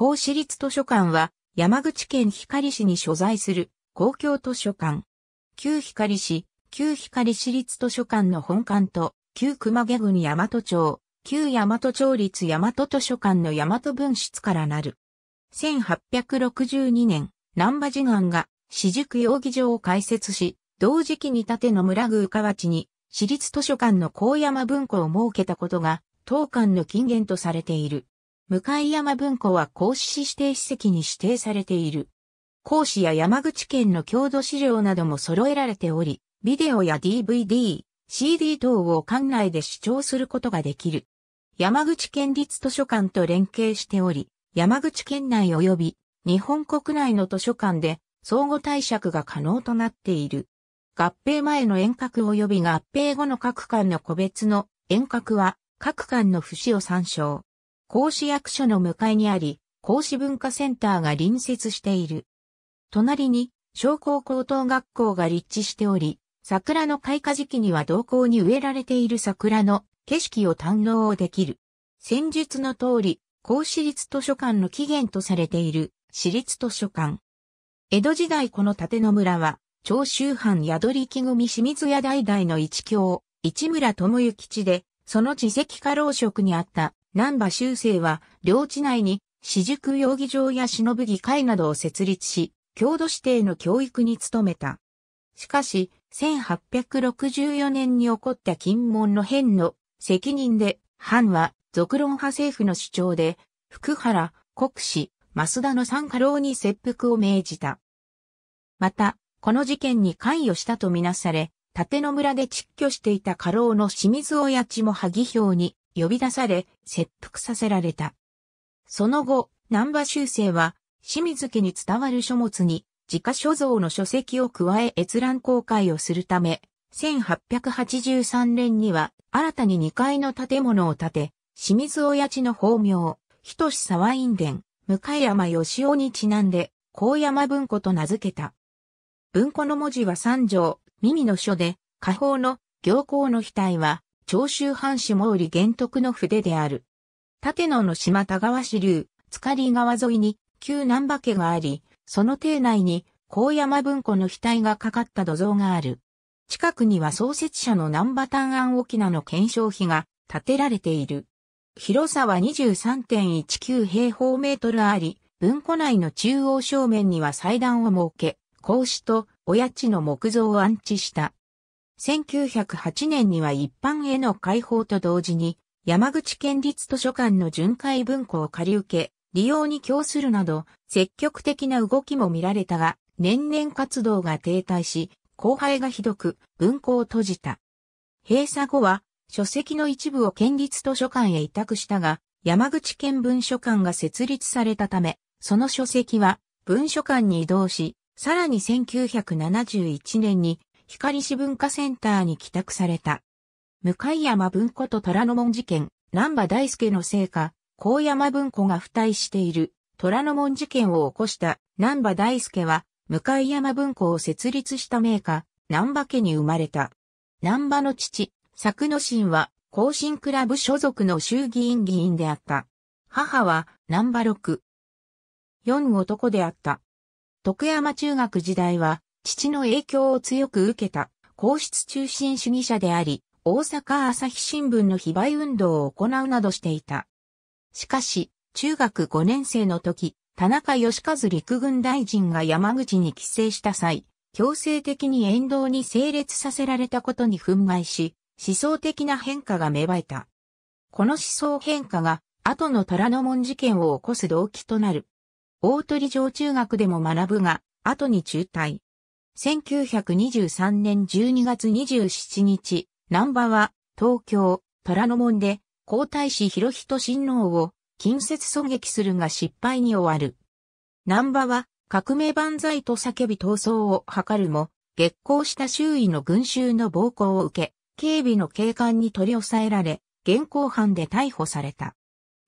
公市立図書館は山口県光市に所在する公共図書館。旧光市、旧光市立図書館の本館と、旧熊毛郡大和町、旧大和町立大和図書館の大和分室からなる。1862年、南波寺岸が私塾容疑場を開設し、同時期にての村宮河内に市立図書館の高山文庫を設けたことが、当館の金言とされている。向山文庫は孔子指定史跡に指定されている。孔子や山口県の郷土資料なども揃えられており、ビデオや DVD、CD 等を館内で視聴することができる。山口県立図書館と連携しており、山口県内及び日本国内の図書館で相互対策が可能となっている。合併前の遠隔及び合併後の各館の個別の遠隔は各館の節を参照。孔子役所の向かいにあり、孔子文化センターが隣接している。隣に、商工高等学校が立地しており、桜の開花時期には同校に植えられている桜の景色を堪能できる。先述の通り、孔子立図書館の起源とされている、私立図書館。江戸時代この立野村は、長州藩宿り木組清水屋代々の一教、市村智之地で、その自責家老職にあった南波修正は、領地内に、私塾容疑場や忍議会などを設立し、郷土指定の教育に努めた。しかし、1864年に起こった金門の変の責任で、藩は、続論派政府の主張で、福原、国士、増田の三家老に切腹を命じた。また、この事件に関与したとみなされ、立野村で蟄居していた家老の清水親父も萩表に呼び出され、切腹させられた。その後、南波修正は、清水家に伝わる書物に、自家所蔵の書籍を加え閲覧公開をするため、1883年には、新たに2階の建物を建て、清水親父の法名、とし沢院殿、向山義雄にちなんで、高山文庫と名付けた。文庫の文字は三条、耳の書で、下方の行行の額は、長州藩主毛利玄徳の筆である。立野の島田川支流、塚里川沿いに旧南馬家があり、その邸内に高山文庫の額がかかった土蔵がある。近くには創設者の南馬丹安沖縄の検証碑が建てられている。広さは23.19平方メートルあり、文庫内の中央正面には祭壇を設け、孔子と親地の木造を安置した。1908年には一般への開放と同時に、山口県立図書館の巡回文庫を借り受け、利用に供するなど、積極的な動きも見られたが、年々活動が停滞し、荒廃がひどく、文庫を閉じた。閉鎖後は、書籍の一部を県立図書館へ委託したが、山口県文書館が設立されたため、その書籍は文書館に移動し、さらに1971年に光市文化センターに帰宅された。向山文庫と虎ノ門事件、南波大輔の成果、高山文庫が付帯している、虎ノ門事件を起こした南波大輔は、向山文庫を設立した名家、南波家に生まれた。南波の父、作野心は、後進クラブ所属の衆議院議員であった。母は、南波六。四男であった。徳山中学時代は、父の影響を強く受けた皇室中心主義者であり、大阪朝日新聞の非売運動を行うなどしていた。しかし、中学5年生の時、田中義和陸軍大臣が山口に帰省した際、強制的に沿道に整列させられたことに憤慨し、思想的な変化が芽生えた。この思想変化が、後の虎ノ門事件を起こす動機となる。大鳥城中学でも学ぶが、後に中退。1923年12月27日、南波は東京、虎ノ門で皇太子広人親王を近接狙撃するが失敗に終わる。南波は革命万歳と叫び闘争を図るも、激行した周囲の群衆の暴行を受け、警備の警官に取り押さえられ、現行犯で逮捕された。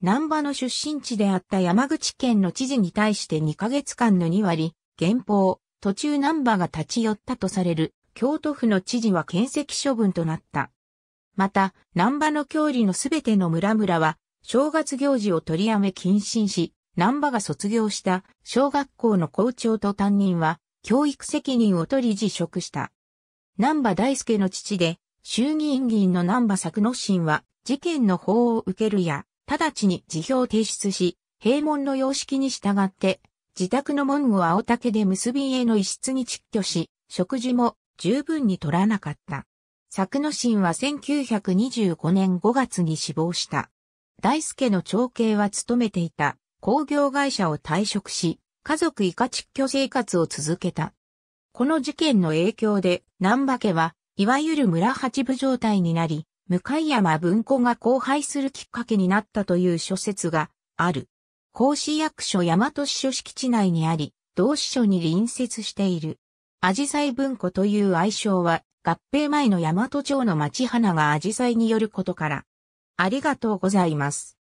南波の出身地であった山口県の知事に対して2ヶ月間の2割、減俸、途中難波が立ち寄ったとされる京都府の知事は建設処分となった。また、南波の郷里のすべての村々は、正月行事を取りやめ謹慎し、南波が卒業した小学校の校長と担任は、教育責任を取り辞職した。南波大輔の父で、衆議院議員の南波作之進は、事件の法を受けるや、直ちに辞表を提出し、閉門の様式に従って、自宅の門を青竹で結び家の一室に蓄居し、食事も十分に取らなかった。作之進は1925年5月に死亡した。大輔の長兄は勤めていた工業会社を退職し、家族以下蓄居生活を続けた。この事件の影響で、南馬家は、いわゆる村八部状態になり、向山文庫が荒廃するきっかけになったという諸説がある。甲子役所大和支所敷地内にあり、同市所に隣接している。アジサイ文庫という愛称は、合併前の大和町の町花がアジサイによることから。ありがとうございます。